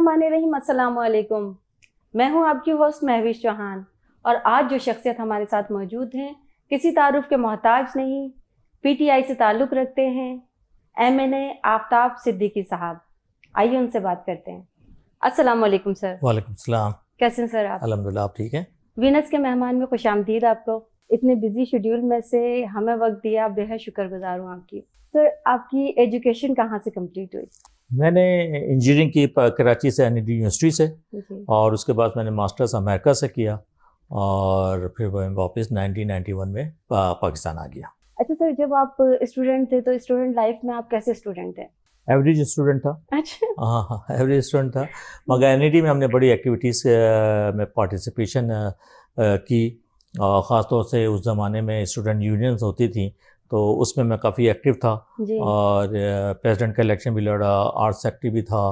रहमान रहीम अस्सलाम वालेकुम मैं हूं आपकी होस्ट महविश चौहान और आज जो शख्सियत हमारे साथ मौजूद हैं किसी तारुफ के मोहताज नहीं पीटीआई से ताल्लुक़ रखते हैं M N A Aftab Siddiqui साहब आइए उनसे बात करते हैं अस्सलाम वालेकुम सर वालेकुम सलाम कैसे हैं सर आप अल्हम्दुलिल्लाह आप ठीक हैं वीनस के मेहमान में खुश आमदीद आपको इतने बिजी शेड्यूल में से हमें वक्त दिया बेहद शुक्रगुजार हूँ आपकी सर आपकी एजुकेशन कहाँ से कंप्लीट हुई मैंने इंजीनियरिंग की कराची से एन यूनिवर्सिटी से और उसके बाद मैंने मास्टर्स अमेरिका से किया और फिर मैं वापस 1991 में पा, पाकिस्तान आ गया अच्छा सर जब आप स्टूडेंट थे तो स्टूडेंट लाइफ में आप कैसे स्टूडेंट थे एवरेज स्टूडेंट था अच्छा हाँ हाँ एवरेज स्टूडेंट था मगर एन e में हमने बड़ी एक्टिविटीज़ में पार्टिसिपेशन की ख़ासतौर से उस ज़माने में स्टूडेंट यूनियंस होती थी तो उसमें मैं काफ़ी एक्टिव था और प्रेसिडेंट का इलेक्शन भी लड़ा आर्ट्स एक्टिव भी था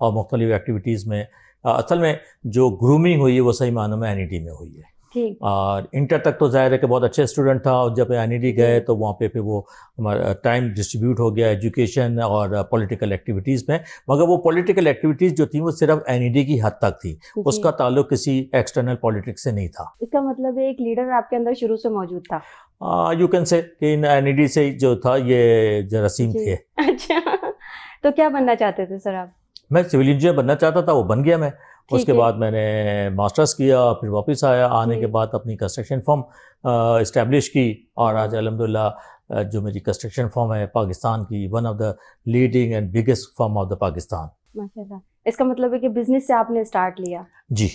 और मुख्तलिफ एक्टिविटीज़ में असल में जो ग्रूमिंग हुई है वो सही मानों में एन में हुई है और इंटर तक तो जाहिर है कि बहुत अच्छे स्टूडेंट था और जब एन गए तो वहाँ पे फिर वो हमारा टाइम डिस्ट्रीब्यूट हो गया एजुकेशन और पॉलिटिकल एक्टिविटीज़ में मगर वो पॉलिटिकल एक्टिविटीज़ जो थी वो सिर्फ एन की हद तक थी उसका ताल्लुक किसी एक्सटर्नल पॉलिटिक्स से नहीं था इसका मतलब एक लीडर आपके अंदर शुरू से मौजूद था यू कैन से कि इन एन से जो था ये जरासीम थे अच्छा तो क्या बनना चाहते थे सर आप मैं सिविल इंजीनियर बनना चाहता था वो बन गया मैं उसके बाद मैंने मास्टर्स किया फिर वापस आया आने के बाद अपनी कंस्ट्रक्शन फॉर्म इस्टेब्लिश की और आज अलहमदिल्ला जो मेरी कंस्ट्रक्शन फॉर्म है पाकिस्तान की one of the leading and biggest form of the Pakistan माशाल्लाह इसका मतलब है कि बिजनेस से आपने स्टार्ट लिया जी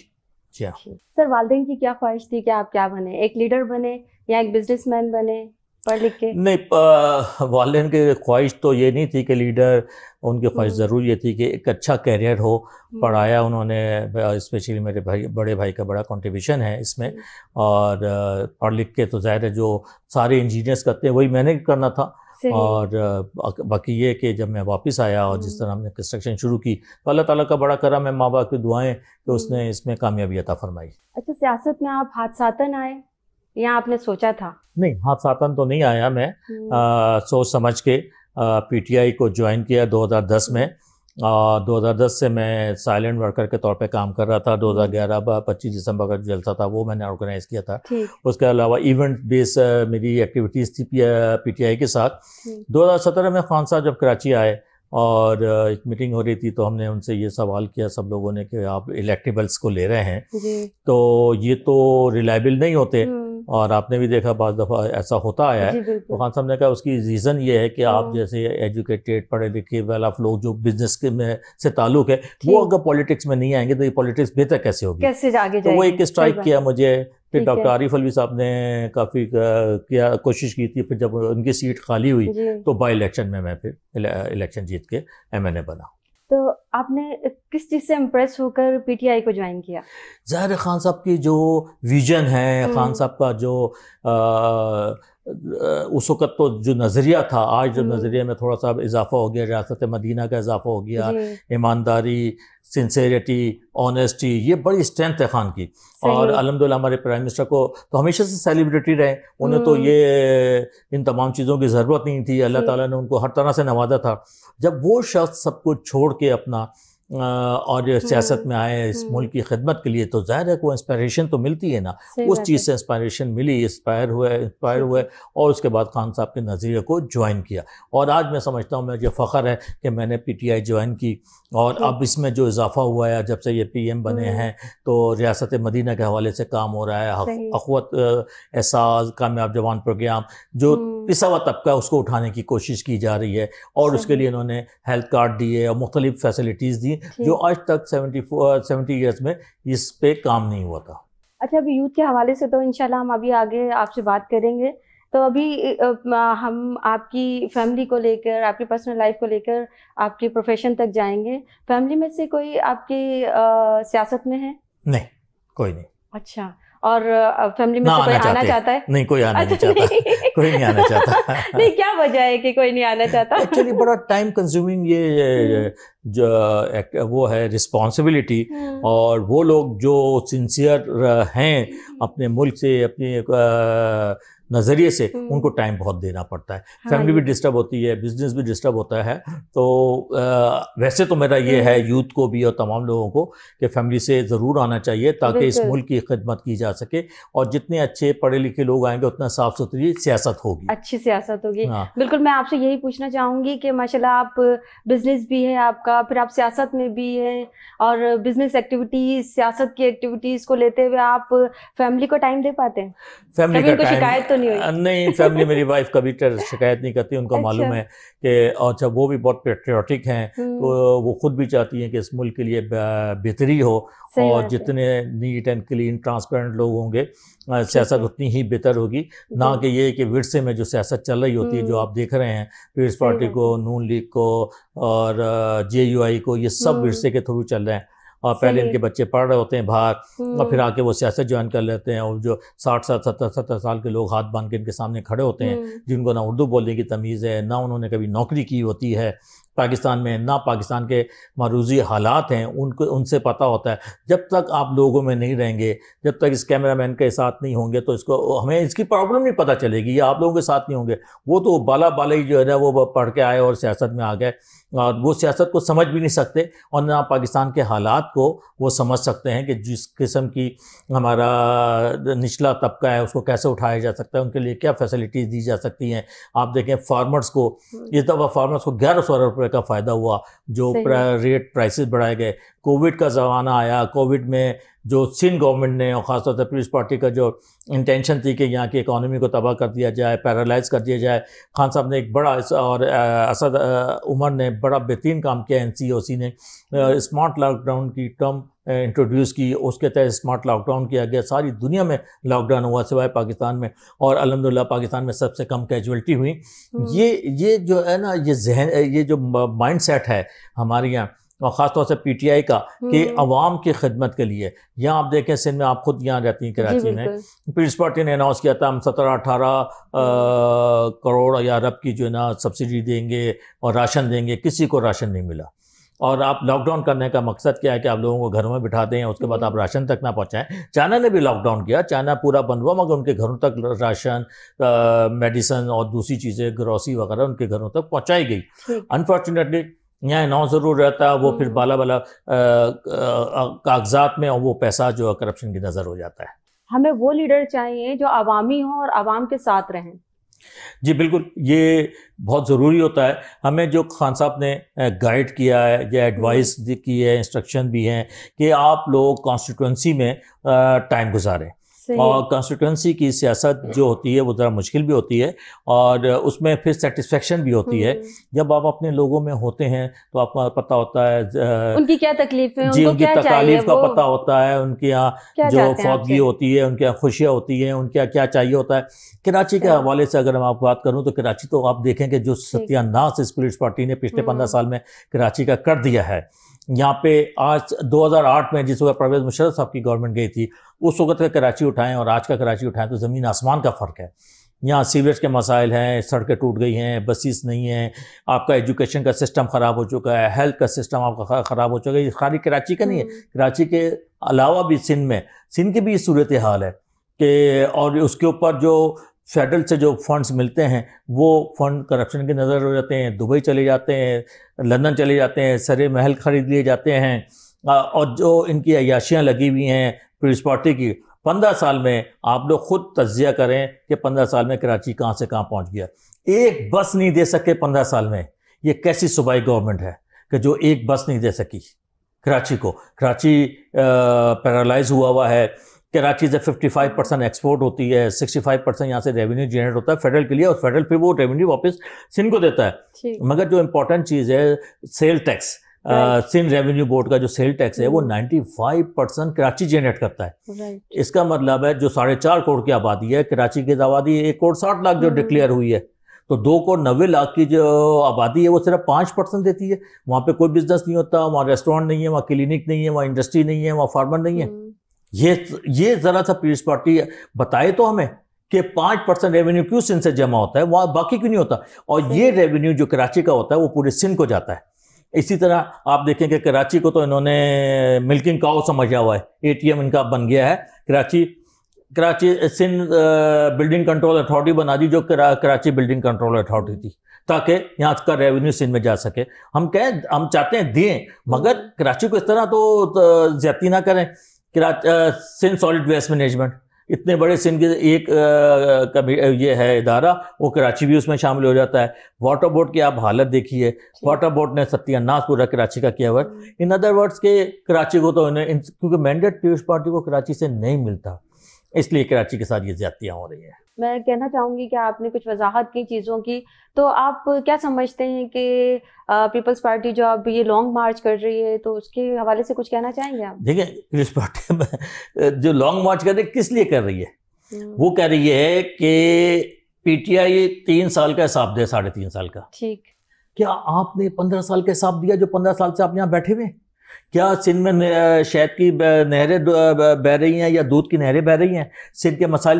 जी हाँ। सर वालदेन की क्या ख्वाहिश थी कि आप क्या बने एक लीडर बने या एक बिजनेसमैन बने पढ़ लिख के नहीं वालन के ख्वाहिश तो ये नहीं थी कि लीडर उनकी ख्वाहिश हम्म। ज़रूर ये थी कि एक अच्छा कैरियर हो हम्म। पढ़ाया उन्होंने स्पेशली मेरे भाई बड़े भाई का बड़ा कंट्रीब्यूशन है इसमें हम्म। और पढ़ लिख के तो ज़ाहिर है जो सारे इंजीनियर्स करते हैं वही मैंने करना था और बाकी ये कि जब मैं वापस आया और जिस तरह हमने कंस्ट्रक्शन शुरू की तो अल्लाह ताला का बड़ा करम है माँ बाप की दुआएं कि उसने इसमें कामयाबी अता फरमाई अच्छा सियासत में आप हादसातन आए या आपने सोचा था नहीं हाथ साथन तो नहीं आया मैं हम्म। आ, सोच समझ के पीटीआई को ज्वाइन किया 2010 में और 2010 से मैं साइलेंट वर्कर के तौर पे काम कर रहा था 2011 हम्म। पच्चीस दिसंबर का जलसा था वो मैंने ऑर्गेनाइज किया था उसके अलावा इवेंट बेस मेरी एक्टिविटीज़ थी पीटीआई के साथ 2017 हम्म। में खान साहब जब कराची आए और एक मीटिंग हो रही थी तो हमने उनसे ये सवाल किया सब लोगों ने कि आप इलेक्टिबल्स को ले रहे हैं तो ये तो रिलायबल नहीं होते हम्म। और आपने भी देखा बज दफ़ा ऐसा होता आया है तो खान साहब ने कहा उसकी रीज़न ये है कि आप हाँ। जैसे एजुकेटेड पढ़े लिखे वेल ऑफ लोग जो बिजनेस के में से ताल्लुक है वो अगर पॉलिटिक्स में नहीं आएंगे तो ये पॉलिटिक्स बेहतर कैसे होगी कैसे आगे तो वो एक स्ट्राइक किया मुझे फिर डॉक्टर आरिफ अलवी साहब ने काफ़ी किया कोशिश की थी फिर जब उनकी सीट खाली हुई तो बाई इलेक्शन में मैं फिर इलेक्शन जीत के एम बना तो आपने किस चीज़ से इम्प्रेस होकर पीटीआई को ज्वाइन किया ज़ाहिर खान साहब की जो विजन है हम्म। खान साहब का जो आ, उस वक़्त तो जो नज़रिया था आज जो हम्म। नज़रिए में थोड़ा सा इजाफा हो गया रियासत मदीना का इजाफा हो गया ईमानदारी सिंसेरिटी ऑनेस्टी ये बड़ी स्ट्रेंथ है ख़ान की और अलहमदिल्ला हमारे प्राइम मिनिस्टर को तो हमेशा से सेलिब्रिटी रहे उन्हें तो हम्म। ये इन तमाम चीज़ों की ज़रूरत नहीं थी अल्लाह ताला ने उनको हर तरह से नवाजा था जब वो शख्स सब कुछ छोड़ के अपना और सियासत हम्म, में आए इस हम्म। मुल्क की खिदमत के लिए तो जाहिर है वो इंस्पायरेशन तो मिलती है ना उस चीज़ से इंस्पायरेशन मिली इंस्पायर हुए इंस्पायर हुए और उसके बाद खान साहब के नज़रिए को ज्वाइन किया और आज मैं समझता हूँ मुझे फ़ख्र है कि मैंने पी टी आई ज्वाइन की और अब इसमें जो इजाफा हुआ है जब से ये पी एम बने हम्म। हैं तो रियासत मदीना के हवाले से काम हो रहा है अखवत एहसास कामयाब जवान प्रोग्राम जो पिसावा तबका उसको उठाने की कोशिश की जा रही है और उसके लिए इन्होंने हेल्थ कार्ड दिए और मुख्तलिफ फैसिलिटीज़ दी जो आज तक सेवेंटी फोर सेवेंटी ईयर्स में इस पे काम नहीं हुआ था अच्छा अभी यूथ के हवाले से तो इनशाला हम अभी आगे आपसे बात करेंगे तो अभी हम आपकी फैमिली को लेकर आपकी पर्सनल लाइफ को लेकर आपके प्रोफेशन तक जाएंगे फैमिली में से कोई आपकी सियासत में है नहीं कोई नहीं अच्छा और फैमिली में से कोई आना चाहता है नहीं कोई आना अच्छा, नहीं चाहता कोई नहीं आना चाहता नहीं क्या वजह है कि कोई नहीं आना चाहता एक्चुअली बड़ा टाइम हम्म। कंज्यूमिंग ये जो वो है रिस्पॉन्सिबिलिटी हम्म। और वो लोग जो सिंसियर हैं हम्म। अपने मुल्क से अपने नज़रिए से हम्म। उनको टाइम बहुत देना पड़ता है हाँ। फैमिली भी डिस्टर्ब होती है बिजनेस भी डिस्टर्ब होता है तो आ, वैसे तो मेरा ये है यूथ हम्म। को भी और तमाम लोगों को कि फैमिली से ज़रूर आना चाहिए ताकि इस मुल्क की खिदमत की जा सके और जितने अच्छे पढ़े लिखे लोग आएंगे उतना साफ सुथरी सियासत होगी अच्छी सियासत होगी हाँ। बिल्कुल मैं आपसे यही पूछना चाहूँगी कि माशाला आप बिजनेस भी है आपका फिर आप सियासत में भी हैं और बिजनेस एक्टिविटीज सियासत की एक्टिविटीज़ को लेते हुए आप फैमिली को टाइम दे पाते हैं फैमिली को शिकायत तो नहीं हुई नहीं फैमिली मेरी वाइफ कभी शिकायत नहीं करती उनको अच्छा। मालूम है कि अच्छा वो भी बहुत पेट्रियाटिक हैं हम्म। तो वो खुद भी चाहती हैं कि इस मुल्क के लिए बेहतरी हो और जितने नीट एंड क्लीन ट्रांसपेरेंट लोग होंगे सियासत उतनी ही बेहतर होगी ना कि ये कि विरसे में जो सियासत चल रही होती है जो हम्म। आप देख रहे हैं पीपल्स पार्टी को नून लीग को और जे को ये सब हम्म। विरसे के थ्रू चल रहे हैं और पहले इनके बच्चे पढ़ रहे होते हैं बाहर और फिर हम्म। आके वो सियासत ज्वाइन कर लेते हैं और जो साठ साठ सत्तर सत्तर साल के लोग हाथ बांध के इनके सामने खड़े होते हैं हम्म। जिनको ना उर्दू बोलने की तमीज़ है ना उन्होंने कभी नौकरी की होती है पाकिस्तान में ना पाकिस्तान के मरूजी हालात हैं उनको उनसे पता होता है जब तक आप लोगों में नहीं रहेंगे जब तक इस कैमरा मैन के साथ नहीं होंगे तो इसको हमें इसकी प्रॉब्लम नहीं पता चलेगी या आप लोगों के साथ नहीं होंगे वो तो बाला बाला ही जो है ना वो पढ़ के आए और सियासत में आ गए और वो सियासत को समझ भी नहीं सकते और ना पाकिस्तान के हालात को वो समझ सकते हैं कि जिस किस्म की हमारा निचला तबका है उसको कैसे उठाया जा सकता है उनके लिए क्या फैसिलिटीज़ दी जा सकती हैं आप देखें फार्मर्स को इस दफ़ा फार्मर्स को ग्यारह सौ रुपये का फ़ायदा हुआ जो प्रा, रेट प्राइसेस बढ़ाए गए कोविड का ज़माना आया कोविड में जो सिंध गवर्नमेंट ने और ख़ासतौर से पीपल्स पार्टी का जो इंटेंशन थी कि यहाँ की इकानमी को तबाह कर दिया जाए पैरालाइज कर दिया जाए खान साहब ने एक बड़ा और असद उमर ने बड़ा बेहतरीन काम किया एन सी ओ सी ने स्मार्ट लॉकडाउन की टर्म इंट्रोड्यूस की उसके तहत स्मार्ट लॉकडाउन किया गया सारी दुनिया में लॉकडाउन हुआ सिवाय पाकिस्तान में और अलहमदिल्ला पाकिस्तान में सबसे कम कैजुअल्टी हुई हम्म। ये ये जो है ना ये जहन ये जो माइंड सेट है हमारे यहाँ ख़ासतौर से पी टी आई का कि हम्म। अवाम की खिदमत के लिए यहाँ आप देखें सिंध में आप खुद यहाँ रहती हैं कराची में पीपल्स पार्टी ने अनाउंस किया था हम सत्रह अठारह हम्म। करोड़ या अरब की जो है ना सब्सिडी देंगे और राशन देंगे किसी को राशन नहीं मिला और आप लॉकडाउन करने का मकसद क्या है कि आप लोगों को घरों में बिठा दें उसके बाद हम्म। आप राशन तक ना पहुंचाएं चाइना ने भी लॉकडाउन किया चाइना पूरा बंद हुआ मगर उनके घरों तक राशन मेडिसन और दूसरी चीज़ें ग्रॉसरी वगैरह उनके घरों तक पहुँचाई गई अनफॉर्चुनेटली न्याय नौ ज़रूर रहता वो फिर हम्म। बाला बाला कागजात में और वो पैसा जो है करप्शन की नज़र हो जाता है हमें वो लीडर चाहिए जो आवामी हों और आवाम के साथ रहें जी बिल्कुल ये बहुत ज़रूरी होता है हमें जो खान साहब ने गाइड किया है या एडवाइस हम्म। की है इंस्ट्रक्शन भी हैं कि आप लोग कॉन्स्टिट्यूंसी में टाइम गुजारें और कॉन्स्टिट्यूंसी की सियासत जो होती है वो ज़रा मुश्किल भी होती है और उसमें फिर सेटिस्फेक्शन भी होती है हम्म। जब आप अपने लोगों में होते हैं तो आपको पता होता है उनकी क्या है जी उनकी तकालीफ का पता होता है उनके यहाँ जो फौजगी होती है उनके यहाँ खुशियाँ होती हैं उनके यहाँ क्या चाहिए होता है कराची के अच्छा। हवाले से अगर मैं आप बात करूँ तो कराची तो आप देखें कि जो सत्यानाश स्पिरिट्स पार्टी ने पिछले हम्म। पंद्रह साल में कराची का कर दिया है यहाँ पे आज 2008 में जिस वक्त परवेज मुशरफ साहब की गवर्नमेंट गई थी उस वक्त का कराची उठाएं और आज का कराची उठाएं तो ज़मीन आसमान का फ़र्क है यहाँ सीवरेज के मसाइल हैं सड़कें टूट गई हैं बसेस नहीं हैं आपका एजुकेशन का सिस्टम ख़राब हो चुका है हेल्थ का सिस्टम आपका ख़राब हो चुका है ये खाली कराची का नहीं है हम्म। कराची के अलावा भी सिंध में सिंध की भी सूरत हाल है कि और उसके ऊपर जो फेडरल से जो फंड्स मिलते हैं वो फंड करप्शन के नज़र हो जाते हैं दुबई चले जाते हैं लंदन चले जाते हैं सरे महल खरीद लिए जाते हैं और जो इनकी अयाशियाँ लगी हुई हैं पीपल्स पार्टी की पंद्रह साल में आप लोग खुद तजिया करें कि पंद्रह साल में कराची कहाँ से कहाँ पहुँच गया एक बस नहीं दे सके पंद्रह साल में ये कैसी सूबाई गवर्नमेंट है कि जो एक बस नहीं दे सकी कराची को कराची पैरालाइज हुआ हुआ है कराची से 55 परसेंट एक्सपोर्ट होती है 65 परसेंट यहाँ से रेवेन्यू जनरेट होता है फेडरल के लिए और फेडरल फिर वो रेवेन्यू वापस सिंध को देता है मगर जो इम्पोर्टेंट चीज़ है sale tax Sindh revenue board का जो सेल टैक्स है वो 95 hmm. परसेंट कराची जनरेट करता है इसका मतलब है जो साढ़े चार करोड़ की आबादी है कराची की आबादी एक करोड़ साठ लाख जो डिक्लेयर hmm. हुई है तो दो करोड़ नब्बे लाख की जो आबादी है वो सिर्फ पाँच परसेंट देती है वहाँ पे कोई बिजनेस नहीं होता वहाँ रेस्टोरेंट नहीं है वहाँ क्लिनिक नहीं है वहाँ इंडस्ट्री नहीं है वहाँ फार्मर नहीं है hmm. ये ये ज़रा सा पीपल्स पार्टी बताए तो हमें कि पाँच परसेंट रेवेन्यू क्यों सिंध से जमा होता है वहाँ बाकी क्यों नहीं होता और ये रेवेन्यू जो कराची का होता है वो पूरे सिंध को जाता है इसी तरह आप देखें कि कराची को तो इन्होंने मिल्किंग काओ समझा हुआ है एटीएम इनका बन गया है Karachi Karachi Sindh building control authority बना दी जो करा, कराची बिल्डिंग कंट्रोल अथॉरिटी थी ताकि यहाँ का रेवेन्यू सिंध में जा सके हम कहें हम चाहते हैं दें मगर हम्म। कराची को इस तरह तो, तो ज्यादा ना करें सिंध सॉलिड वेस्ट मैनेजमेंट इतने बड़े सिंध के एक आ, कभी ये है इदारा वो कराची भी उसमें शामिल हो जाता है वाटर बोर्ड की आप हालत देखी है वाटर बोर्ड ने सत्यानाश पूरा कराची का किया हुआ हम्म। इन अदर वर्ड्स के कराची को तो इन्हें क्योंकि मैंडेट पीपल्स पार्टी को कराची से नहीं मिलता इसलिए कराची के साथ ये ज्यादतियाँ हो रही है मैं कहना चाहूंगी कि आपने कुछ वजाहत की चीज़ों की तो आप क्या समझते हैं कि पीपल्स पार्टी जो अब ये लॉन्ग मार्च कर रही है तो उसके हवाले से कुछ कहना चाहेंगे आप देखिए पीपल्स पार्टी जो लॉन्ग मार्च कर रही है किस लिए कर रही है हम्म। वो कह रही है कि पीटीआई तीन साल का हिसाब दे साढ़े तीन साल का ठीक क्या आपने पंद्रह साल का हिसाब दिया जो पंद्रह साल से आप यहाँ बैठे हुए हैं क्या सिंध में शहद की नहरें बह रही हैं या दूध की नहरें बह रही हैं सिंध के मसाइल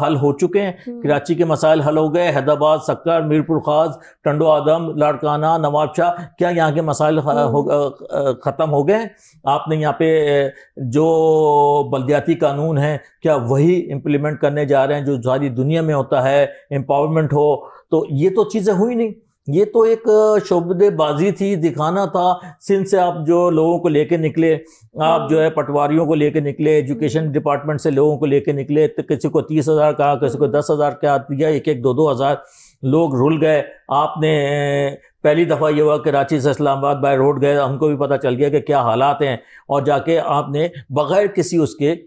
हल हो चुके हैं हम्म। कराची के मसाइल हल हो गए हैदराबाद सक्कर मीरपुर खास टंडो आदम लाड़काना नवाबशाह क्या यहाँ के मसाइल हम्म। ख़त्म हो गए आपने यहाँ पे जो बलदियाती कानून हैं क्या वही इम्प्लीमेंट करने जा रहे हैं जो सारी दुनिया में होता है एम्पावरमेंट हो तो ये तो चीज़ें हुई नहीं ये तो एक शोबेबाजी थी दिखाना था सिंध से आप जो लोगों को लेके निकले आप जो हाँ। है पटवारियों को लेके निकले एजुकेशन हम्म। डिपार्टमेंट से लोगों को लेके निकले तो किसी को तीस हज़ार कहा किसी को दस हज़ार का दिया तो एक एक दो दो हज़ार लोग रुल गए आपने पहली दफ़ा ये हुआ कराची से इस्लामाबाद बाय रोड गए हमको भी पता चल गया कि क्या हालात हैं और जाके आपने बग़ैर किसी उसके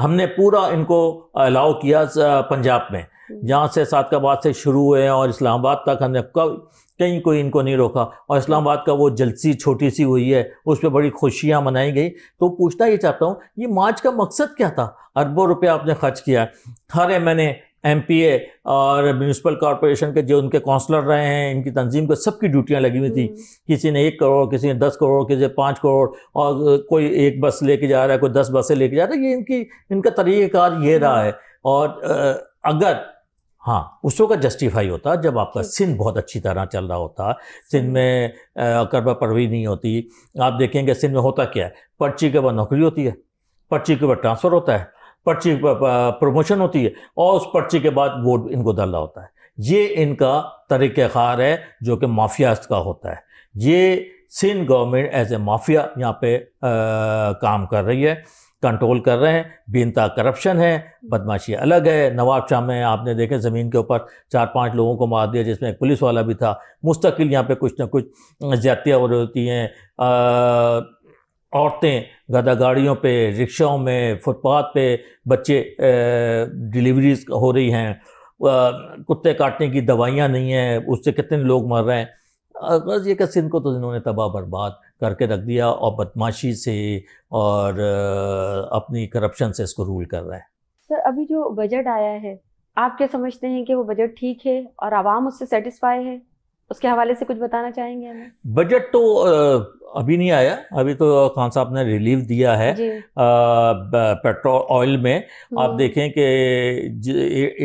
हमने पूरा इनको अलाउ किया पंजाब में हम्म। जहाँ से बाद से शुरू हुए हैं और इस्लामाबाद तक हमने कब कहीं कोई इनको नहीं रोका और इस्लामाबाद का वो जलसी छोटी सी हुई है उस पर बड़ी खुशियाँ मनाई गई तो पूछना ये चाहता हूँ ये मार्च का मकसद क्या था अरबों रुपया आपने खर्च किया हर एम एन ए और म्यूनसिपल कॉरपोरेशन के जो उनके काउंसलर रहे हैं इनकी तंजीम को सबकी ड्यूटियाँ लगी हुई थी हम्म। किसी ने एक करोड़ किसी ने दस करोड़ किसी ने पाँच करोड़ और कोई एक बस लेके जा रहा है कोई दस बसें लेके जा रहा है ये इनकी इनका तरीक़ार ये रहा हम्म। है और अगर हाँ उस वक्त जस्टिफाई होता जब आपका सिंध बहुत अच्छी तरह चल रहा होता सिंध में अकरबा परवी नहीं होती आप देखेंगे सिंध में होता क्या है पर्ची के बाद नौकरी होती है पर्ची के बाद ट्रांसफ़र होता है पर्ची प्रमोशन होती है और उस पर्ची के बाद वोट इनको रहा होता है ये इनका तरीक़ार है जो कि माफियास्त का होता है ये Sindh government as a mafia यहाँ पे आ, काम कर रही है कंट्रोल कर रहे हैं बेनता करप्शन है बदमाशी अलग है नवाब शाह में आपने देखे ज़मीन के ऊपर चार पांच लोगों को मार दिया जिसमें एक पुलिस वाला भी था मुस्तकिल यहाँ पे कुछ ना कुछ ज़्यादतियाँ हो रही होती हैं औरतें गदा गाड़ियों पे रिक्शाओं में फुटपाथ पे बच्चे डिलीवरीज हो रही हैं कुत्ते काटने की दवाइयाँ नहीं हैं उससे कितने लोग मर रहे हैं बस ये कि सिंध को तो इन्होंने तबाह बर्बाद करके रख दिया और बदमाशी से और अपनी करप्शन से इसको रूल कर रहा है सर अभी जो बजट आया है आप क्या समझते हैं कि वो बजट ठीक है और आवाम उससे सेटिस्फाई है उसके हवाले से कुछ बताना चाहेंगे हमें बजट तो अभी नहीं आया अभी तो खान साहब ने रिलीफ दिया है पेट्रोल ऑयल में आप हम्म। देखें कि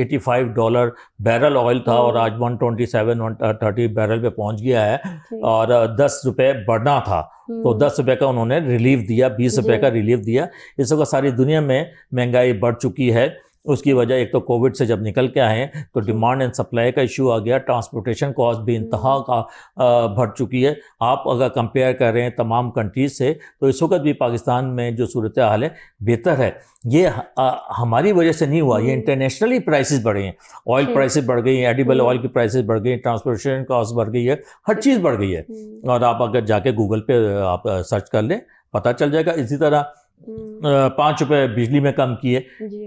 85 डॉलर बैरल ऑयल था और हम्म। आज 127 130 बैरल पे पहुंच गया है और दस रुपये बढ़ना था तो हम्म। दस रुपये का उन्होंने रिलीफ दिया बीस रुपये का रिलीफ दिया इस वक्त सारी दुनिया में महंगाई बढ़ चुकी है उसकी वजह एक तो कोविड से जब निकल के आए तो डिमांड एंड सप्लाई का इशू आ गया ट्रांसपोर्टेशन कॉस्ट भी इंतहा हम्म। का बढ़ चुकी है आप अगर कंपेयर कर रहे हैं तमाम कंट्रीज से तो इस वक्त भी पाकिस्तान में जो सूरत हाल है बेहतर है ये हमारी वजह से नहीं हुआ ये इंटरनेशनली प्राइसेस बढ़े हैं ऑयल प्राइसेस बढ़ गई हैं एडिबल ऑयल हम्म। की प्राइसेस बढ़ गई ट्रांसपोर्टेशन कॉस्ट बढ़ गई है हर चीज़ बढ़ गई है हम्म। और आप अगर जाके गूगल पे आप सर्च कर लें पता चल जाएगा इसी तरह पांच रुपए बिजली में कम किए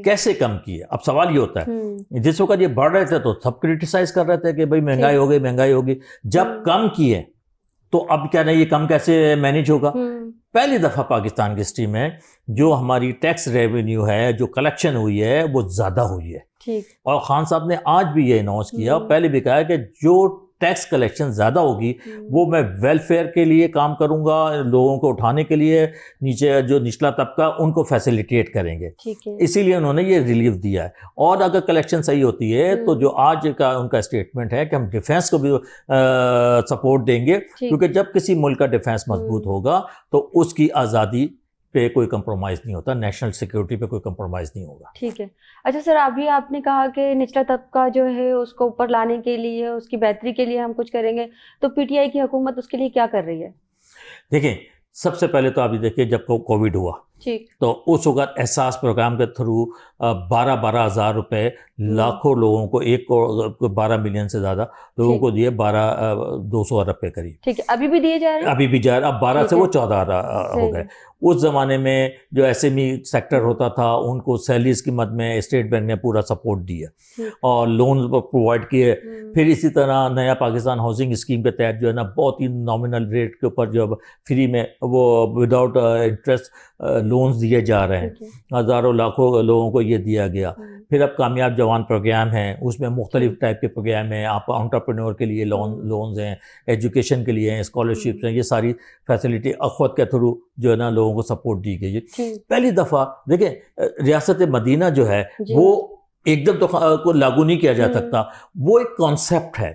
कैसे कम किए अब सवाल ये होता है हम्म। जिस वक्त ये बढ़ रहे थे तो सब क्रिटिसाइज कर रहे थे कि भाई महंगाई हो गई महंगाई होगी जब हम्म। कम किए तो अब क्या नहीं ये कम कैसे मैनेज होगा हम्म। पहली दफ़ा पाकिस्तान की हिस्ट्री में जो हमारी टैक्स रेवेन्यू है जो कलेक्शन हुई है वो ज़्यादा हुई है और खान साहब ने आज भी ये अनाउंस किया और पहले भी कहा कि जो टैक्स कलेक्शन ज़्यादा होगी हम्म। वो मैं वेलफेयर के लिए काम करूँगा लोगों को उठाने के लिए नीचे जो निचला तबका उनको फैसिलिटेट करेंगे इसीलिए उन्होंने ये रिलीफ दिया है और अगर कलेक्शन सही होती है तो हम्म। जो आज का उनका स्टेटमेंट है कि हम डिफेंस को भी आ, सपोर्ट देंगे क्योंकि जब किसी मुल्क का डिफेंस मजबूत हम्म। होगा तो उसकी आज़ादी पे कोई कंप्रोमाइज़ नहीं होता नेशनल सिक्योरिटी पे कोई कंप्रोमाइज़ नहीं होगा ठीक है अच्छा सर अभी आपने कहा कि निचला तबका जो है उसको ऊपर लाने के लिए उसकी बेहतरी के लिए हम कुछ करेंगे तो पीटीआई की हुकूमत उसके लिए क्या कर रही है देखें सबसे पहले तो आप देखिए जब कोविड हुआ तो उस वक्त एहसास प्रोग्राम के थ्रू बारह बारह हज़ार रुपये हम्म। लाखों लोगों को एक करोड़ बारह मिलियन से ज़्यादा लोगों को दिए बारह दो सौ अरब रुपए करीब ठीक है अभी भी दिए जा रहे हैं अभी भी जा रहे अब बारह से वो चौदह हो गए उस ज़माने में जो एस सेक्टर होता था उनको सैलरीज की मद में स्टेट बैंक ने पूरा सपोर्ट दिया और लोन प्रोवाइड किए हम्म। फिर इसी तरह नया पाकिस्तान हाउसिंग स्कीम के तहत जो है ना बहुत ही नॉमिनल रेट के ऊपर जो फ्री में वो विदाउट इंटरेस्ट लोन्स दिए जा रहे हैं हज़ारों लाखों लोगों को ये दिया गया हम्म। फिर अब कामयाब जवान प्रोग्राम है उसमें मुख्तलिफ टाइप हम्म। के प्रोग्राम हैं आप ऑन्टरप्रनोर के लिए लोन लोन्स हैं एजुकेशन के लिए हैं स्कॉलरशिप्स हम्म। हैं ये सारी फैसिलिटी अखवत के थ्रू जो है ना लोगों को सपोर्ट दी गई है पहली दफ़ा देखें रियासत मदीना जो है वो एकदम तो को लागू नहीं किया जा सकता वो एक कॉन्सेप्ट है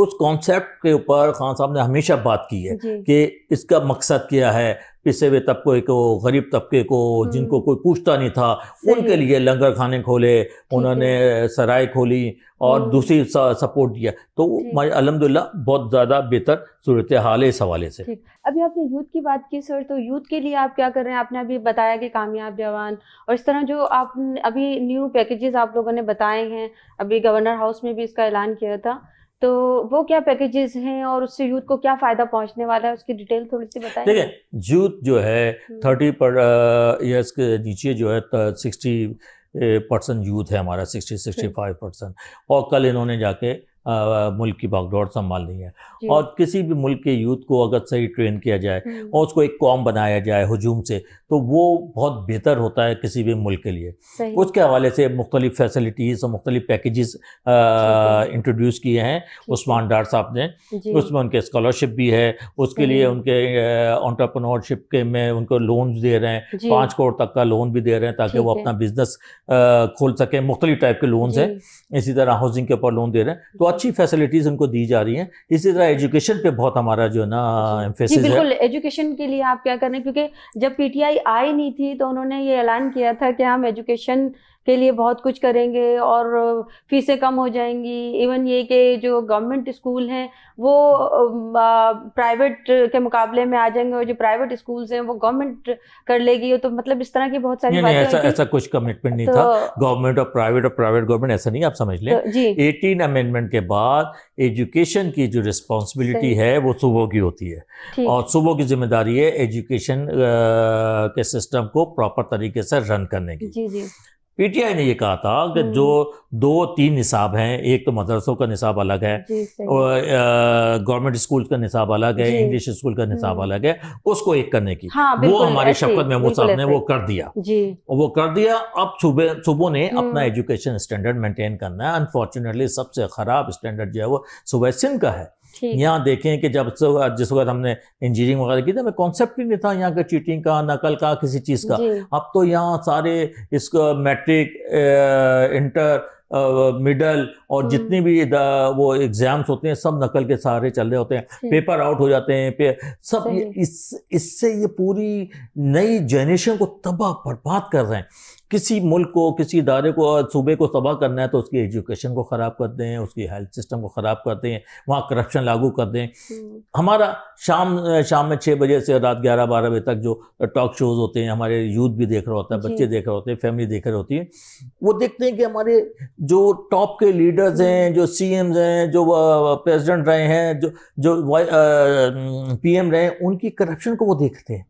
उस कॉन्सेप्ट के ऊपर खान साहब ने हमेशा बात की है कि इसका मकसद क्या है पिसे हुए तबके को गरीब तबके को हम्म। जिनको कोई पूछता नहीं था उनके लिए लंगर खाने खोले उन्होंने सराय खोली और हम्म। दूसरी सपोर्ट दिया तो अलहमदिल्ला बहुत ज़्यादा बेहतर सूरत हाल है इस हवाले से अभी आपने यूथ की बात की सर तो यूथ के लिए आप क्या कर रहे हैं आपने अभी बताया कि कामयाब जवान और इस तरह जो आप अभी न्यू पैकेजेस आप लोगों ने बताए हैं अभी गवर्नर हाउस में भी इसका ऐलान किया था तो वो क्या पैकेजेस हैं और उससे यूथ को क्या फायदा पहुंचने वाला है उसकी डिटेल थोड़ी सी बताएं देखिए यूथ जो है थर्टी पर ईयर्स के नीचे जो है सिक्सटी परसेंट यूथ है हमारा सिक्सटी सिक्सटी फाइव परसेंट और कल इन्होंने जाके मुल्क की बागडोर संभालनी है और किसी भी मुल्क के यूथ को अगर सही ट्रेन किया जाए हम्म। और उसको एक कॉम बनाया जाए हजूम से तो वो बहुत बेहतर होता है किसी भी मुल्क के लिए उसके हवाले से मुख्तलिफ़ फैसिलिटीज़ और मुख्तलिफ़ पैकेजेस इंट्रोड्यूस किए हैं उस्मान डार साहब ने उसमें उनके स्कॉलरशिप भी है उसके लिए उनके ऑन्टरप्रनोरशिप के में उनको लोन दे रहे हैं पाँच करोड़ तक का लोन भी दे रहे हैं ताकि वो अपना बिजनेस खोल सकें मुख्तलिफ टाइप के लोन्स हैं इसी तरह हाउसिंग के ऊपर लोन दे रहे हैं तो अच्छी फैसिलिटीज़ उनको दी जा रही हैं इसी तरह एजुकेशन पे बहुत हमारा जो ना एम्फेसिस है बिल्कुल एजुकेशन के लिए आप क्या कर रहे हैं क्योंकि जब पीटीआई आई नहीं थी तो उन्होंने ये ऐलान किया था कि हम एजुकेशन के लिए बहुत कुछ करेंगे और फीसें कम हो जाएंगी इवन ये कि जो गवर्नमेंट स्कूल हैं वो प्राइवेट के मुकाबले में आ जाएंगे और जो प्राइवेट स्कूल्स हैं वो गवर्नमेंट कर लेगी तो मतलब इस तरह की बहुत सारी नहीं, नहीं, ऐसा ऐसा कुछ कमिटमेंट नहीं तो, था गवर्नमेंट और प्राइवेट और प्राइवेट गवर्नमेंट ऐसा नहीं आप समझ लें एटीन अमेंडमेंट के बाद एजुकेशन की जो रिस्पॉन्सिबिलिटी है वो सुबह की होती है और सुबह की जिम्मेदारी है एजुकेशन के सिस्टम को प्रॉपर तरीके से रन करने की जी जी पीटीआई ने ये कहा था कि हम्म। जो दो तीन निसाब हैं एक तो मदरसों का निसाब अलग है और गवर्नमेंट स्कूल का निसाब अलग है इंग्लिश स्कूल का निसाब हम्म। अलग है उसको एक करने की हाँ, वो हमारे शफकत महमूद साहब ने वो कर दिया वो कर दिया अब सुबह सुबह ने हम्म। अपना एजुकेशन स्टैंडर्ड मेंटेन करना है अनफॉर्चुनेटली सबसे खराब स्टैंडर्ड जो है वो सुबह सिंध का है यहाँ देखें कि जब जिस वक्त हमने इंजीनियरिंग वगैरह की थी हमें कॉन्सेप्ट ही नहीं था यहाँ का चीटिंग का नकल का किसी चीज़ का अब तो यहाँ सारे इसको मैट्रिक इंटर मिडल और हम्म। जितनी भी वो एग्ज़ाम्स होते हैं सब नकल के सहारे चल रहे होते हैं पेपर आउट हो जाते हैं पे सब इस इससे ये पूरी नई जनरेशन को तबाह बर्बाद कर रहे हैं किसी मुल्क को किसी इदारे को सूबे को तबाह करना है तो उसकी एजुकेशन को ख़राब कर दें उसकी हेल्थ सिस्टम को ख़राब कर दें वहाँ करप्शन लागू कर दें हम्म। हमारा शाम शाम में छः बजे से रात ग्यारह बारह बजे तक जो टॉक शोज़ होते हैं हमारे यूथ भी देख रहा होता है बच्चे देख रहे होते हैं फैमिली देख रहे होती है वो देखते हैं कि हमारे जो टॉप के लीडर्स हैं जो सी हैं जो प्रेजिडेंट रहे हैं जो जो पी रहे हैं उनकी करप्शन को वो देखते हैं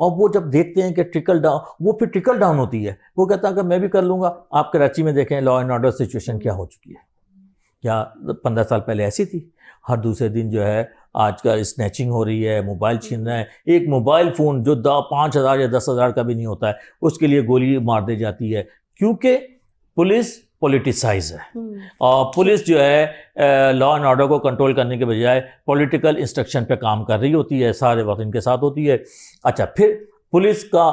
और वो जब देखते हैं कि ट्रिकल डाउन वो फिर ट्रिकल डाउन होती है वो कहता है कि मैं भी कर लूँगा आप कराची में देखें लॉ एंड ऑर्डर सिचुएशन क्या हो चुकी है क्या पंद्रह साल पहले ऐसी थी हर दूसरे दिन जो है आजकल स्नैचिंग हो रही है मोबाइल छीन रहे हैं एक मोबाइल फ़ोन जो दा पाँच हज़ार या दस हज़ार का भी नहीं होता है उसके लिए गोली मार दी जाती है क्योंकि पुलिस पोलिटिसाइज है हम्म। और पुलिस जो है लॉ एंड ऑर्डर को कंट्रोल करने के बजाय पॉलिटिकल इंस्ट्रक्शन पे काम कर रही होती है सारे वक्त इनके साथ होती है अच्छा फिर पुलिस का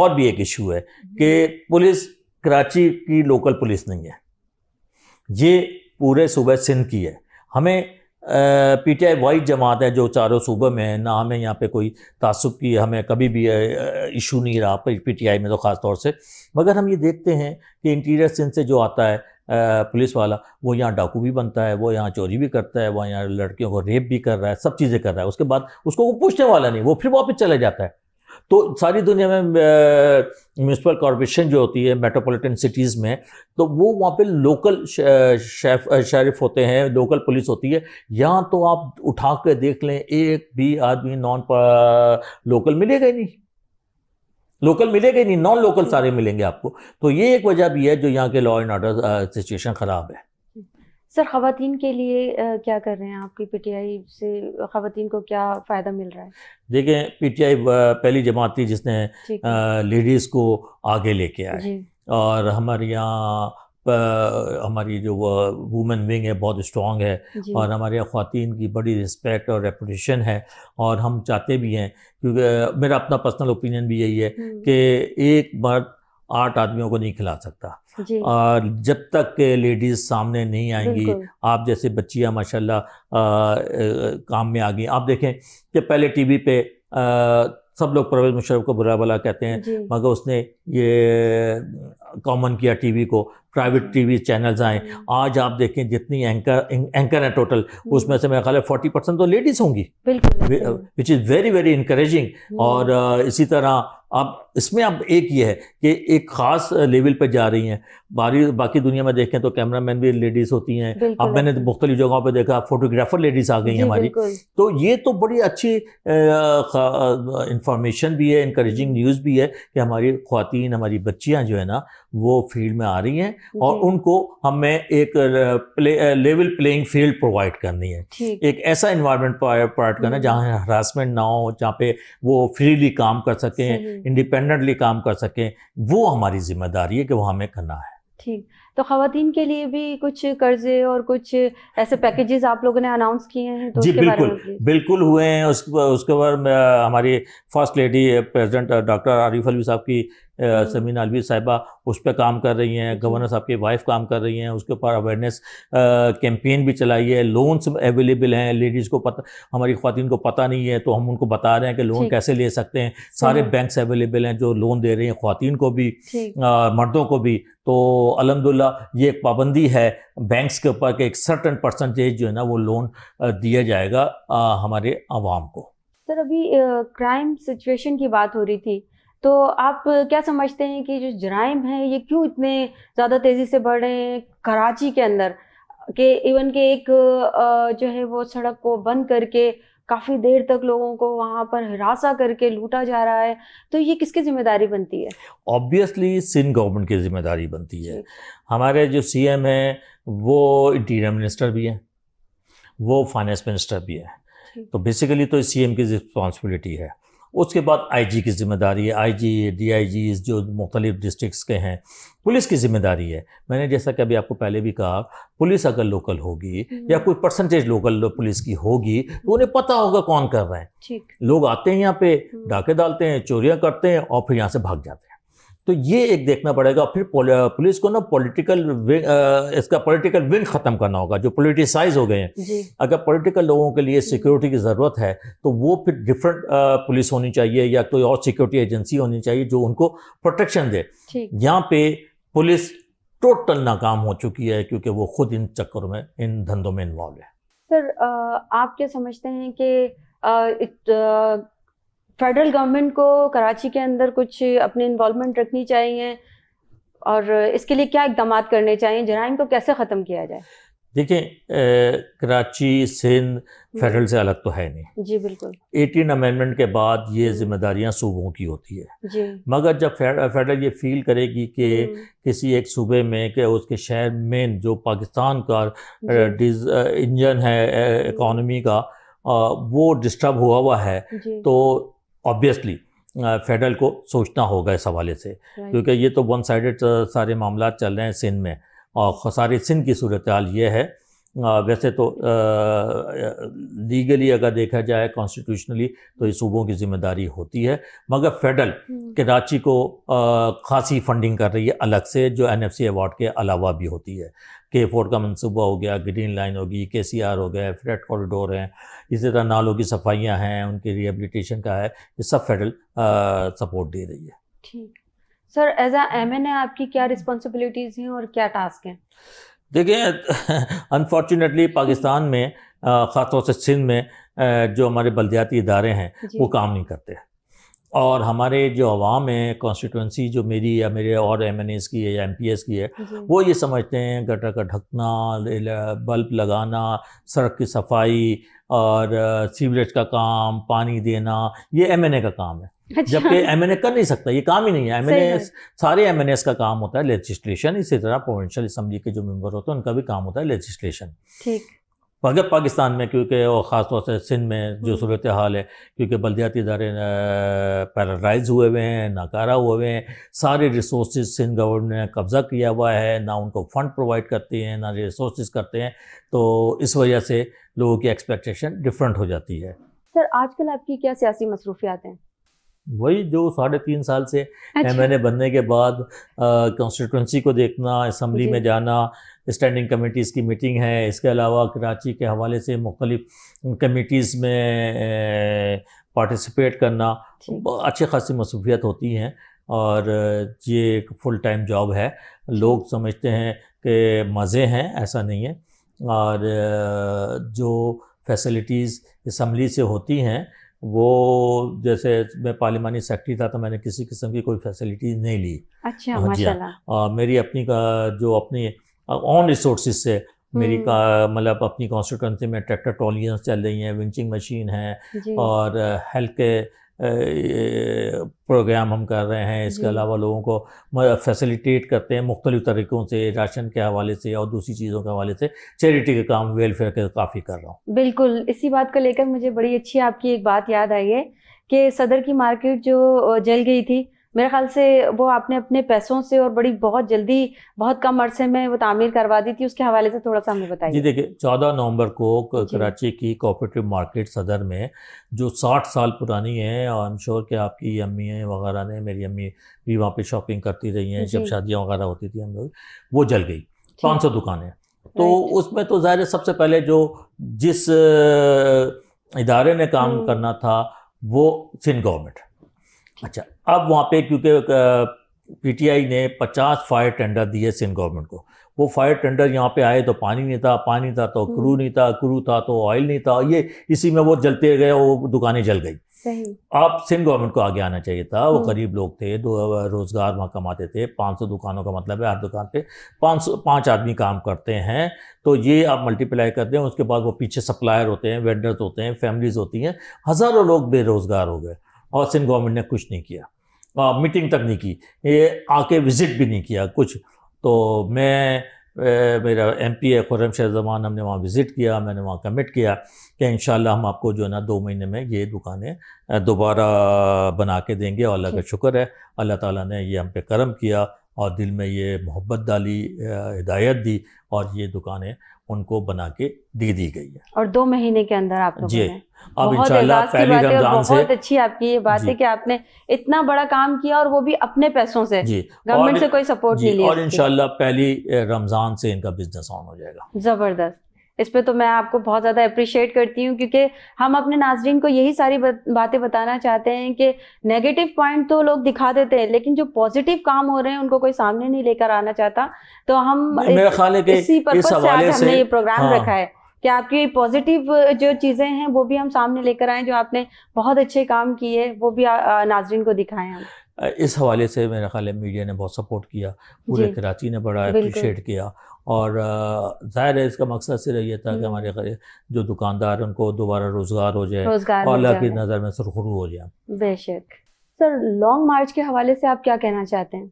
और भी एक इशू है हम्म। कि पुलिस कराची की लोकल पुलिस नहीं है ये पूरे सूबह सिंध की है हमें पी टी आई वाइट जमात है जो चारों सूबों में है ना हमें यहाँ पे कोई तसब की हमें कभी भी इशू नहीं रहा पी टी आई में तो ख़ास तौर से मगर हम ये देखते हैं कि इंटीरियर सिंध से जो आता है पुलिस वाला वो यहाँ डाकू भी बनता है वो यहाँ चोरी भी करता है वो यहाँ लड़कियों को रेप भी कर रहा है सब चीज़ें कर रहा है उसके बाद उसको वो पूछने वाला नहीं वो फिर वापस चला जाता है तो सारी दुनिया में म्यूनसिपल कॉरपोरेशन जो होती है मेट्रोपॉलिटन सिटीज़ में तो वो वहाँ पे लोकल शेफ शरीफ होते हैं लोकल पुलिस होती है यहाँ तो आप उठा कर देख लें एक भी आदमी नॉन लोकल मिलेगा ही नहीं लोकल मिलेगा ही नहीं नॉन लोकल सारे मिलेंगे आपको तो ये एक वजह भी है जो यहाँ के लॉ एंड ऑर्डर सिचुएशन ख़राब है सर ख़वान के लिए आ, क्या कर रहे हैं आपकी पीटीआई से खातन को क्या फ़ायदा मिल रहा है टी पीटीआई पहली जमात थी जिसने लेडीज़ को आगे लेके आए और हमारे यहाँ हमारी जो वुमेन विंग है बहुत स्ट्रॉन्ग है और हमारे यहाँ ख़वान की बड़ी रिस्पेक्ट और रेपूटेशन है और हम चाहते भी हैं क्योंकि मेरा अपना पर्सनल ओपिनियन भी यही है कि एक मर्द आठ आदमियों को नहीं खिला सकता और जब तक के लेडीज सामने नहीं आएंगी आप जैसे बच्चियां माशाल्लाह काम में आ गई आप देखें कि पहले टीवी पे आ, सब लोग परवेज मुशरफ को बुरा भला कहते हैं मगर उसने ये कॉमन किया टीवी को प्राइवेट टीवी चैनल्स आए हम्म। आज आप देखें जितनी एंकर एंकर हैं टोटल उसमें से मेरा ख्याल फोर्टी परसेंट तो लेडीज़ होंगी which is very very encouraging और इसी तरह अब इसमें अब एक ये है कि एक ख़ास लेवल पर जा रही हैं बारी बाकी दुनिया में देखें तो कैमरा मैन भी लेडीज़ होती हैं अब मैंने तो मुख्तलिफ जगहों पर देखा फोटोग्राफ़र लेडीज़ आ गई हैं हमारी तो ये तो बड़ी अच्छी इंफॉर्मेशन भी है इंकरेजिंग न्यूज़ भी है कि हमारी खुवान हमारी बच्चियाँ जो है ना वो फील्ड में आ रही हैं और उनको हमें एक play, level playing field provide करनी है एक ऐसा इन्वायरमेंट प्रोवाइड uh, करना है हम्म। जहाँ हरासमेंट ना हो जहाँ पे वो फ्रीली काम कर सकें इंडिपेंडेंटली काम कर सकें वो हमारी जिम्मेदारी है कि वो हमें करना है ठीक तो खातन के लिए भी कुछ कर्जे और कुछ ऐसे पैकेजेस आप लोगों ने अनाउंस किए हैं तो जी बिल्कुल बिल्कुल हुए हैं उसके उसके बाद हमारी first lady president doctor Arif Alvi साहब की समीन अलवी साहिबा उस पर काम कर रही हैं गवर्नर साहब की वाइफ काम कर रही हैं उसके ऊपर अवेयरनेस कैंपेन भी चलाई है लोन्स अवेलेबल हैं लेडीज़ को पता हमारी खातन को पता नहीं है तो हम उनको बता रहे हैं कि लोन कैसे ले सकते हैं सारे बैंक्स हाँ। अवेलेबल हैं जो लोन दे रहे हैं खातन को भी मर्दों को भी तो अलहमदिल्ला ये एक पाबंदी है बैंक्स के ऊपर कि एक सर्टन परसेंटेज जो है ना वो लोन दिया जाएगा हमारे आवाम को सर अभी क्राइम सिचुएशन की बात हो रही थी तो आप क्या समझते हैं कि जो जराइम हैं ये क्यों इतने ज़्यादा तेज़ी से बढ़ रहे हैं कराची के अंदर के इवन के एक जो है वो सड़क को बंद करके काफ़ी देर तक लोगों को वहाँ पर हिरासा करके लूटा जा रहा है तो ये किसकी ज़िम्मेदारी बनती है ऑब्वियसली सिंध गवर्नमेंट की ज़िम्मेदारी बनती है हमारे जो सी एम है वो इंटीरियर मिनिस्टर भी हैं वो फाइनेंस मिनिस्टर भी हैं तो बेसिकली तो सी एम की रिस्पॉन्सिबिलिटी है उसके बाद आईजी की ज़िम्मेदारी है आईजी डीआईजी जो मुख्तलिफ़ डिस्ट्रिक्स के हैं पुलिस की ज़िम्मेदारी है मैंने जैसा कि अभी आपको पहले भी कहा पुलिस अगर लोकल होगी हम्म। या कोई परसेंटेज लोकल पुलिस की होगी तो उन्हें पता होगा कौन कर रहे हैं लोग आते हैं यहाँ पे हम्म। डाके डालते हैं चोरियाँ करते हैं और फिर यहाँ से भाग जाते हैं तो ये एक देखना पड़ेगा फिर पुलिस को ना पॉलिटिकल इसका पॉलिटिकल विंग खत्म करना होगा जो पोलिटिसाइज हो गए हैं अगर पॉलिटिकल लोगों के लिए सिक्योरिटी की ज़रूरत है तो वो फिर डिफरेंट पुलिस होनी चाहिए या कोई और सिक्योरिटी एजेंसी होनी चाहिए जो उनको प्रोटेक्शन दे यहाँ पे पुलिस टोटल नाकाम हो चुकी है क्योंकि वो खुद इन चक्करों में इन धंधों में इन्वॉल्व है सर आप क्या समझते हैं कि फेडरल गवर्नमेंट को कराची के अंदर कुछ अपनी इन्वॉलमेंट रखनी चाहिए और इसके लिए क्या इकदाम करने चाहिए जराइम को कैसे ख़त्म किया जाए देखिए कराची सिंध हम्म। फेडरल से अलग तो है नहीं जी बिल्कुल एटीन अमेंडमेंट के बाद ये हम्म। जिम्मेदारियां सूबों की होती है जी मगर जब फेडरल ये फील करेगी कि हम्म। किसी एक सूबे में के उसके शहर में जो पाकिस्तान का इंजन है इकॉनमी का वो डिस्टर्ब हुआ हुआ है तो ऑब्वियसली फेडरल को सोचना होगा इस हवाले से क्योंकि ये तो वन साइड सारे मामला चल रहे हैं सिंध में और सारे सिंध की सूरत हाल ये है वैसे तो लीगली अगर देखा जाए कॉन्स्टिट्यूशनली तो ये सूबों की जिम्मेदारी होती है मगर फेडरल हम्म। कराची को खासी फंडिंग कर रही है अलग से जो एन एफ सी अवार्ड के अलावा भी होती है के फोर का मनसूबा हो गया ग्रीन लाइन होगी के सी आर हो गया फ्रेड कॉरिडोर हैं इसी तरह नालों की सफाइयाँ हैं उनकी रिहेबलीटेशन का है ये सब फेडरल सपोर्ट दे रही है ठीक sir as uh M N A आपकी क्या रिस्पॉन्सिबिलिटीज़ हैं और क्या टास्क हैं देखिए अनफॉर्चुनेटली पाकिस्तान में ख़ासतौर से सिंध में जो हमारे बलदियाती इदारे हैं वो काम नहीं करते और हमारे जो आवाम है कॉन्स्टिट्यूंसी जो मेरी या मेरे और एम एन एस की है या एम पी एस की है वो ये समझते हैं गटर का ढकना बल्ब लगाना सड़क की सफाई और सीवरेज का काम पानी देना ये एम एन ए का काम है जबकि एम एन ए कर नहीं सकता ये काम ही नहीं है एम सारे एम का काम होता है लेजिस्ट्रेशन इसी तरह प्रोविंशियल असम्बली के जो मेम्बर होते हैं उनका भी काम होता है लेजिस्ट्रेशन ठीक अगर पाकिस्तान में क्योंकि और ख़ासतौर से सिंध में जो हम्म। सूरत हाल है क्योंकि बलदियाती इदारे पैराइज हुए हुए हैं नाकारा हुए हुए हैं सारे रिसोर्स सिंध गवर्नमेंट ने कब्ज़ा किया हुआ है ना उनको फ़ंड प्रोवाइड करती हैं ना रिसोर्स करते हैं तो इस वजह से लोगों की एक्सपेक्टेशन डिफरेंट हो जाती है सर आजकल आपकी क्या सियासी मसरूफियात हैं वही जो साढ़े तीन साल से अच्छा। ए बनने के बाद कॉन्स्टिट्यूंसी को देखना असम्बली में जाना स्टैंडिंग कमेटीज़ की मीटिंग है इसके अलावा कराची के हवाले से मुख्तलिफ कमेटीज़ में पार्टिसिपेट करना अच्छी खासी मसूफियत होती हैं और ये एक फुल टाइम जॉब है लोग समझते हैं कि मज़े हैं ऐसा नहीं है और जो फैसिलिटीज़ इसम्बली से होती हैं वो जैसे मैं पार्लिमानी सेक्रेटरी था तो मैंने किसी किस्म की कोई फैसिलिटी नहीं ली अच्छा हाँ हाँ। माशाल्लाह मेरी अपनी का जो अपनी ऑन रिसोर्सेज से मेरी हम्म। का मतलब अपनी कॉन्स्टिट्यूंसी में ट्रैक्टर ट्रॉलियाँ चल रही हैं विंचिंग मशीन है और हेल्थ के प्रोग्राम हम कर रहे हैं इसके अलावा लोगों को फैसिलिटेट करते हैं मुख्तलि तरीक़ों से राशन के हवाले से और दूसरी चीज़ों के हवाले से चैरिटी के काम वेलफेयर के काफ़ी कर रहा हूँ बिल्कुल इसी बात को लेकर मुझे बड़ी अच्छी आपकी एक बात याद आई है कि सदर की मार्केट जो जल गई थी मेरे ख्याल से वो आपने अपने पैसों से और बड़ी बहुत जल्दी बहुत कम अरसे में वो तामीर करवा दी थी उसके हवाले से थोड़ा सा हमें बताइए जी देखिए चौदह नवंबर को कराची की कोऑपरेटिव मार्केट सदर में जो साठ साल पुरानी है और एम श्योर कि आपकी अम्मी वगैरह ने मेरी अम्मी भी वहाँ पर शॉपिंग करती रही हैं जब शादियाँ वगैरह होती थी हम लोग वो जल गई पाँच सौ दुकानें तो उसमें तो ज़ाहिर सबसे पहले जो जिस इदारे ने काम हम्म। करना था वो सिंध गवर्नमेंट अच्छा अब वहाँ पे क्योंकि पीटीआई ने 50 फायर टेंडर दिए सिंध गवर्नमेंट को वो फायर टेंडर यहाँ पे आए तो पानी नहीं था पानी था तो क्रू हम्म। नहीं था क्रू था तो ऑयल नहीं था ये इसी में वो जलते गए वो दुकानें जल गई आप सिंध गवर्नमेंट को आगे आना चाहिए था वो हम्म। गरीब लोग थे दो रोजगार वहाँ कमाते थे 500 दुकानों का मतलब है हर दुकान पे 500 पाँच आदमी काम करते हैं तो ये आप मल्टीप्लाई करते हैं उसके बाद वो पीछे सप्लायर होते हैं वेंडर्स होते हैं फैमिलीज होती हैं हज़ारों लोग बेरोजगार हो गए और सिंध गवर्नमेंट ने कुछ नहीं किया आ, मीटिंग तक नहीं की ये आके विज़िट भी नहीं किया कुछ तो मैं ए, मेरा एम पी है खुरम शाहजमान हमने वहाँ विज़िट किया मैंने वहाँ कमिट किया कि इन हम आपको जो है ना दो महीने में ये दुकानें दोबारा बना के देंगे और अल्लाह का शुक्र है अल्लाह ताला ने ये हम पे करम किया और दिल में ये मोहब्बत डाली हिदायत दी और ये दुकानें उनको बना के दे दी गई है और दो महीने के अंदर आप जी अब इंशाल्लाह पहली रमजान से बहुत अच्छी आपकी ये बात है कि आपने इतना बड़ा काम किया और वो भी अपने पैसों से जी गवर्नमेंट से कोई सपोर्ट नहीं लिया और इनशाला पहली रमजान से इनका बिजनेस ऑन हो जाएगा जबरदस्त इस पर तो मैं आपको बहुत ज़्यादा अप्रिशिएट करती हूँ क्योंकि हम अपने नाजरन को यही सारी बातें बताना चाहते हैं कि नेगेटिव पॉइंट तो लोग दिखा देते हैं लेकिन जो पॉजिटिव काम हो रहे हैं उनको कोई सामने नहीं लेकर आना चाहता तो हम इसी पर हमने ये प्रोग्राम हाँ। रखा है कि आपकी पॉजिटिव जो चीज़ें हैं वो भी हम सामने लेकर आए जो आपने बहुत अच्छे काम किए वो भी नाजरन को दिखाएं हम इस हवाले से मेरा ख्याल है मीडिया ने बहुत सपोर्ट किया पूरे कराची ने बड़ा अप्रिशिएट किया और ज़ाहिर है इसका मकसद सिर्फ ये था कि हम्म। हमारे जो दुकानदार उनको दोबारा रोज़गार हो जाए और अल्लाह की नज़र में सुरखरू हो जाए बेशक सर लॉन्ग मार्च के हवाले से आप क्या कहना चाहते हैं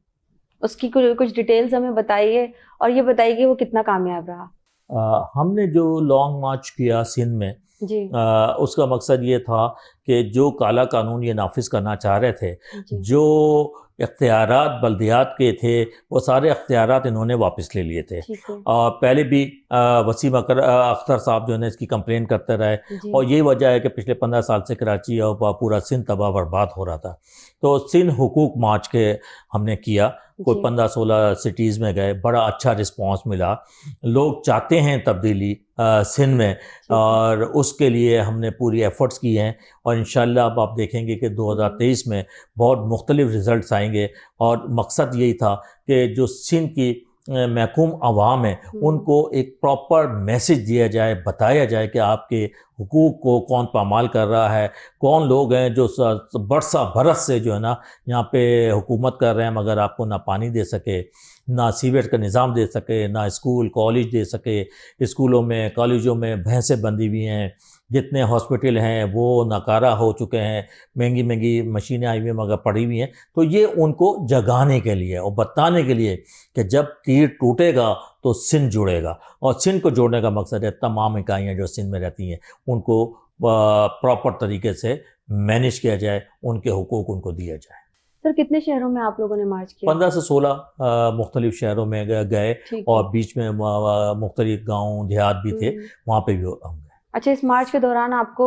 उसकी कुछ कुछ डिटेल्स हमें बताइए और ये बताइए कि वो कितना कामयाब रहा आ, हमने जो लॉन्ग मार्च किया सिंध में आ, उसका मकसद ये था कि जो काला कानून ये नाफिज करना चाह रहे थे जो इख्तियार बल्दियात के थे वो सारे अख्तियार इन्होंने वापस ले लिए थे और पहले भी वसीम अकर अख्तर साहब जो है इसकी कंप्लेन करते रहे और यही वजह है कि पिछले पंद्रह साल से कराची और पूरा सिंध तबाह बर्बाद हो रहा था तो सिंध हकूक मार्च के हमने किया कोई पंद्रह सोलह सिटीज़ में गए बड़ा अच्छा रिस्पांस मिला लोग चाहते हैं तब्दीली सिंध में और उसके लिए हमने पूरी एफर्ट्स की हैं और इन अब आप देखेंगे कि 2023 में बहुत मुख्तलिफ रिज़ल्ट आएंगे जाएंगे और मकसद यही था कि जो सिंध की महकूम आवाम है हम्म। उनको एक प्रॉपर मैसेज दिया जाए बताया जाए कि आपके हकूक को कौन पामाल कर रहा है कौन लोग हैं जो बरसा बरस से जो है ना यहाँ पे हुकूमत कर रहे हैं मगर आपको ना पानी दे सके ना सीवेट का निज़ाम दे सके ना स्कूल कॉलेज दे सके स्कूलों में कॉलेजों में भैंसें बंधी हुई हैं जितने हॉस्पिटल हैं वो नकारा हो चुके हैं महंगी महंगी मशीनें आई हुई मगर पड़ी हुई हैं तो ये उनको जगाने के लिए और बताने के लिए कि जब तीर टूटेगा तो सिंध जुड़ेगा और सिंध को जोड़ने का मकसद है तमाम इकाइयाँ जो सिंध में रहती हैं उनको प्रॉपर तरीके से मैनेज किया जाए उनके हकूक उनको दिया जाए सर कितने शहरों में आप लोगों ने मार्च किया पंद्रह से सोलह मुख्तलिफ शहरों में गए और बीच में मुख्तलिफ गांव देहात भी थे हम्म। वहाँ पे भी हम अच्छा इस मार्च के दौरान आपको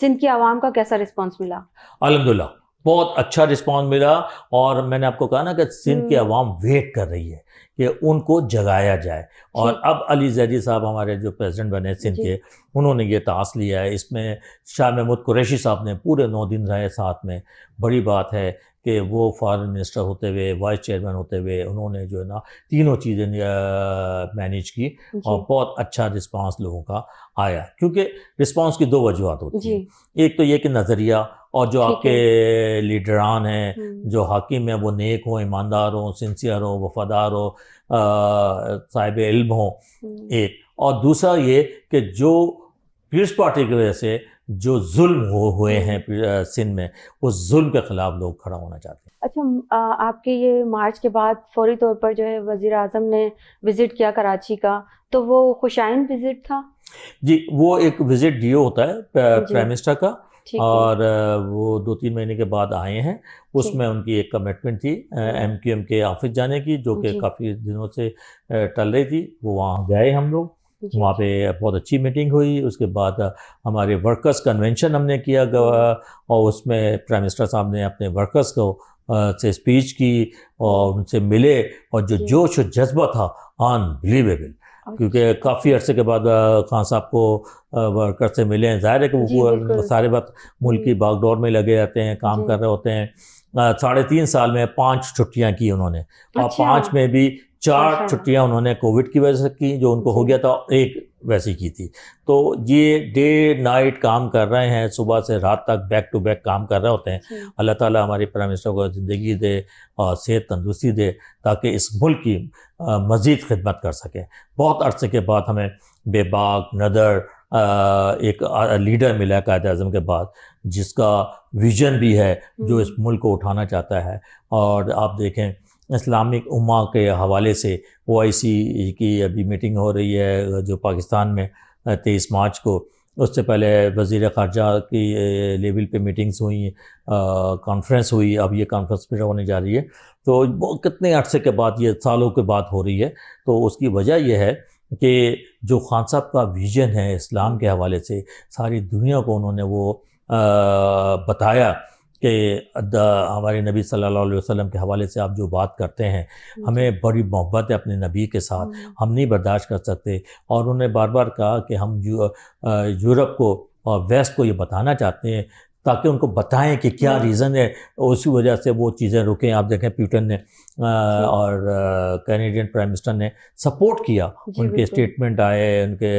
सिंध की आवाम का कैसा रिस्पॉन्स मिला अलहमदिल्ला बहुत अच्छा रिस्पॉन्स मिला और मैंने आपको कहा ना कि सिंध की हम्म। आवाम वेट कर रही है कि उनको जगाया जाए और अब अली जैदी साहब हमारे जो प्रेसिडेंट बने सिंध के उन्होंने ये ताश लिया है इसमें शाह महमूद कुरैशी साहब ने पूरे नौ दिन रहे साथ में बड़ी बात है कि वो फॉरेन मिनिस्टर होते हुए वाइस चेयरमैन होते हुए उन्होंने जो है ना तीनों चीज़ें मैनेज की और बहुत अच्छा रिस्पांस लोगों का आया क्योंकि रिस्पांस की दो वजूहत होती हैं एक तो ये कि नज़रिया और जो आपके लीडरान हैं हम्म। जो हाकिम हैं वो नेक हों ईमानदार हों सिंसियर हों वफादार हों साहिब इल्म हों हम्म। एक और दूसरा ये कि जो पीर्स पार्टी की वजह से जो जुल्म हो हुए हम्म। हैं सिंध में उस जुल्म के ख़िलाफ़ लोग खड़ा होना चाहते हैं अच्छा आपके ये मार्च के बाद फौरी तौर पर जो है वज़ी अजम ने विज़िट किया कराची का तो वो खुशाइन विज़िट था जी वो एक विज़िट डीओ होता है प्राइम मिनिस्टर का और वो दो तीन महीने के बाद आए हैं उसमें उनकी एक कमिटमेंट थी एम हम्म। के ऑफिस जाने की जो कि काफ़ी दिनों से टल रही थी वो वहाँ गए हम लोग वहाँ पे बहुत अच्छी मीटिंग हुई उसके बाद हमारे वर्कर्स कन्वेंशन हमने किया और उसमें प्राइम मिनिस्टर साहब ने अपने वर्कर्स को से स्पीच की और उनसे मिले और जो जोश और जज्बा था अनबिलीवेबल क्योंकि काफ़ी अरसे के बाद खान साहब को वर्कर से मिले हैं जाहिर है कि वो सारे वक्त मुल्क की बागडोर में लगे रहते हैं काम कर रहे होते हैं साढ़े तीन साल में पांच छुट्टियां की उन्होंने अच्छा। और पांच में भी चार अच्छा। छुट्टियां उन्होंने कोविड की वजह से की जो उनको हो गया था एक वैसी की थी तो ये डे नाइट काम कर रहे हैं सुबह से रात तक बैक टू बैक काम कर रहे होते हैं अल्लाह ताला हमारे प्राइम मिनिस्टर को ज़िंदगी दे और सेहत तंदुरुस्ती दे ताकि इस मुल्क की मज़ीद खिदमत कर सकें बहुत अरसे के बाद हमें बेबाक नदर एक लीडर मिला कायद अजम के बाद जिसका विजन भी है जो इस हम्म। मुल्क को उठाना चाहता है और आप देखें इस्लामिक उमा के हवाले से ओ की अभी मीटिंग हो रही है जो पाकिस्तान में तेईस मार्च को उससे पहले वजीर खारजा की लेवल पे मीटिंग्स हुई कॉन्फ्रेंस हुई अब ये कॉन्फ्रेंस भी होने जा रही है तो कितने अरसे के बाद ये सालों के बाद हो रही है तो उसकी वजह यह है कि जो खान साहब का विजन है इस्लाम के हवाले से सारी दुनिया को उन्होंने वो बताया कि हमारे नबी सल्लल्लाहु अलैहि वसल्लम के हवाले से आप जो बात करते हैं हाँ हमें बड़ी मोहब्बत है अपने नबी के साथ हाँ। हम नहीं बर्दाश्त कर सकते और उन्होंने बार बार कहा कि हम यूरोप को और वेस्ट को ये बताना चाहते हैं ताकि उनको बताएं कि क्या हाँ। रीज़न है उसी वजह से वो चीज़ें रुकें आप देखें प्यूटन ने आ, और कैनेडियन प्राइम मिनिस्टर ने सपोर्ट किया उनके स्टेटमेंट आए उनके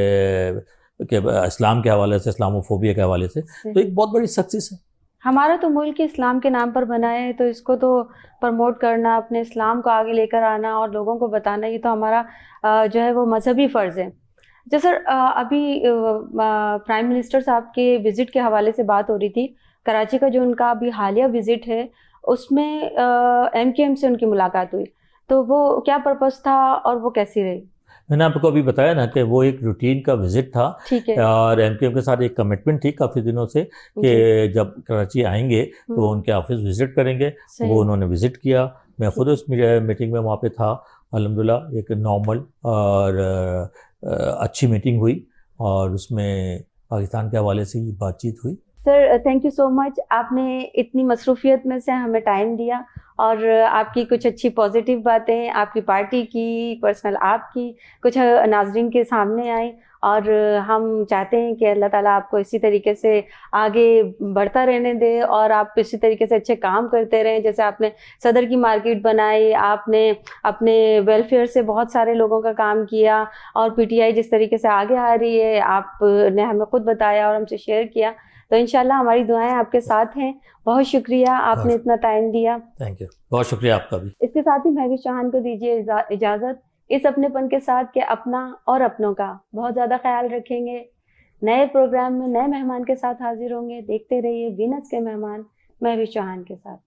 के इस्लाम के हवाले से इस्लामोफोबिया के हवाले से तो एक बहुत बड़ी सक्सेस है हमारा तो मुल्क इस्लाम के नाम पर बना है तो इसको तो प्रमोट करना अपने इस्लाम को आगे लेकर आना और लोगों को बताना ये तो हमारा जो है वो मजहबी फ़र्ज़ है जैसा सर अभी प्राइम मिनिस्टर साहब के विज़िट के हवाले से बात हो रही थी कराची का जो उनका अभी हालिया विज़िट है उसमें एम से उनकी मुलाकात हुई तो वो क्या पर्पज़ था और वो कैसी रही मैंने आपको अभी बताया ना कि वो एक रूटीन का विजिट था और एम के साथ एक कमिटमेंट थी काफ़ी दिनों से कि जब कराची आएंगे तो वो हम्म। उनके ऑफिस विजिट करेंगे वो उन्होंने विजिट किया मैं खुद उस मीटिंग में वहाँ पे था अलहमदिल्ला एक नॉर्मल और अच्छी मीटिंग हुई और उसमें पाकिस्तान के हवाले से बातचीत हुई sir thank you so much आपने इतनी मसरूफियत में से हमें टाइम दिया और uh, आपकी कुछ अच्छी पॉजिटिव बातें आपकी पार्टी की पर्सनल आपकी कुछ uh, नाजरन के सामने आई और uh, हम चाहते हैं कि अल्लाह ताला आपको इसी तरीके से आगे बढ़ता रहने दे और आप इसी तरीके से अच्छे काम करते रहें जैसे आपने सदर की मार्केट बनाई आपने अपने वेलफेयर से बहुत सारे लोगों का काम किया और पीटीआई जिस तरीके से आगे आ रही है आपने हमें खुद बताया और हमसे शेयर किया तो इनशाला हमारी दुआएं आपके साथ हैं बहुत शुक्रिया आपने हाँ। इतना टाइम दिया थैंक यू बहुत शुक्रिया आपका भी इसके साथ ही महवी चौहान को दीजिए इजाज़त इस अपनेपन के साथ के अपना और अपनों का बहुत ज़्यादा ख्याल रखेंगे नए प्रोग्राम में नए मेहमान के साथ हाजिर होंगे देखते रहिए वीनस के मेहमान महवी चौहान के साथ